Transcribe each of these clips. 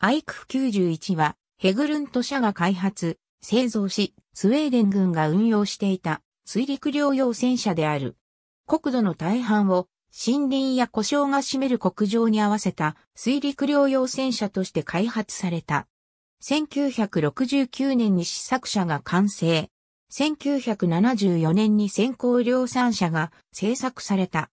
アイク91は、ヘグルント社が開発、製造し、スウェーデン軍が運用していた水陸両用戦車である。国土の大半を森林や故障が占める国情に合わせた水陸両用戦車として開発された。1969年に試作車が完成。1974年に先行量産車が製作された。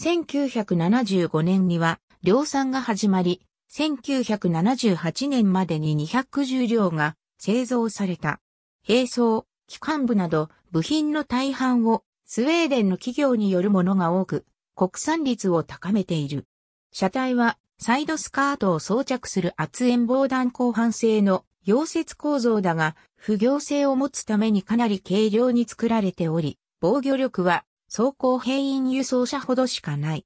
1975年には量産が始まり、1978年までに210両が製造された。兵装、機関部など部品の大半をスウェーデンの企業によるものが多く、国産率を高めている。車体はサイドスカートを装着する圧縁防弾後半製の溶接構造だが、不行性を持つためにかなり軽量に作られており、防御力は走行兵員輸送車ほどしかない。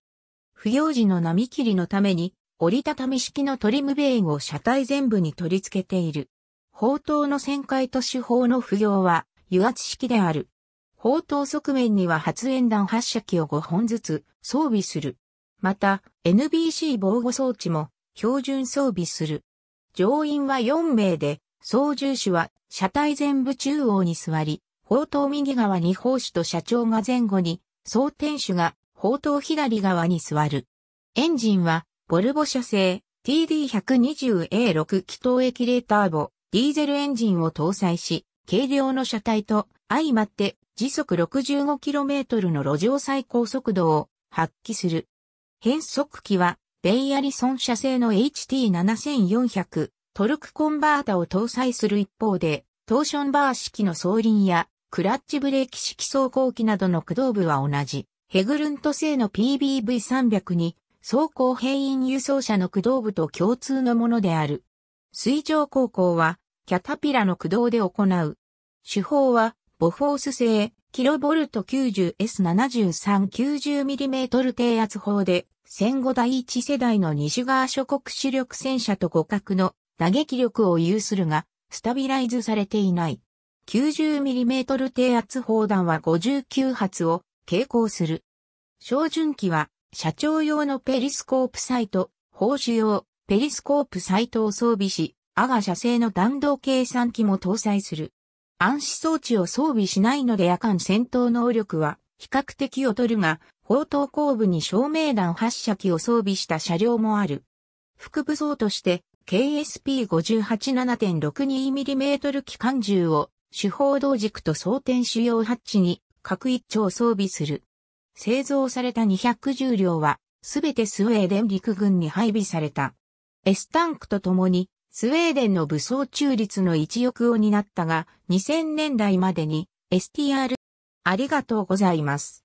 不行時の波切りのために折りたたみ式のトリムベインを車体全部に取り付けている。砲塔の旋回と手法の不要は油圧式である。砲塔側面には発煙弾発射機を5本ずつ装備する。また、NBC 防護装置も標準装備する。乗員は4名で、操縦士は車体全部中央に座り、砲塔右側に砲手と社長が前後に、装填手が砲塔左側に座る。エンジンはボルボ社製 TD120A6 気筒液レーターボディーゼルエンジンを搭載し、軽量の車体と相まって時速 65km の路上最高速度を発揮する。変速機はベイアリソン社製の HT7400 トルクコンバータを搭載する一方で、トーションバー式の送輪やクラッチブレーキ式走行機などの駆動部は同じ、ヘグルント製の PBV300 に装甲兵員輸送車の駆動部と共通のものである。水上航行は、キャタピラの駆動で行う。手法は、ボフォース製、キロボルト 90S7390mm 低圧砲で、戦後第一世代の西側諸国主力戦車と互角の打撃力を有するが、スタビライズされていない。90mm 低圧砲弾は59発を傾向する。照準機は社長用のペリスコープサイト、報酬用、ペリスコープサイトを装備し、アガ社製の弾道計算機も搭載する。暗視装置を装備しないので夜間戦闘能力は比較的劣るが、砲塔後部に照明弾発射機を装備した車両もある。副武装として KSP58.7.62mm 機関銃を主砲同軸と装填主要ハッチに各一丁装備する。製造された210両は、すべてスウェーデン陸軍に配備された。S タンクとともに、スウェーデンの武装中立の一翼を担ったが、2000年代までに STR ありがとうございます。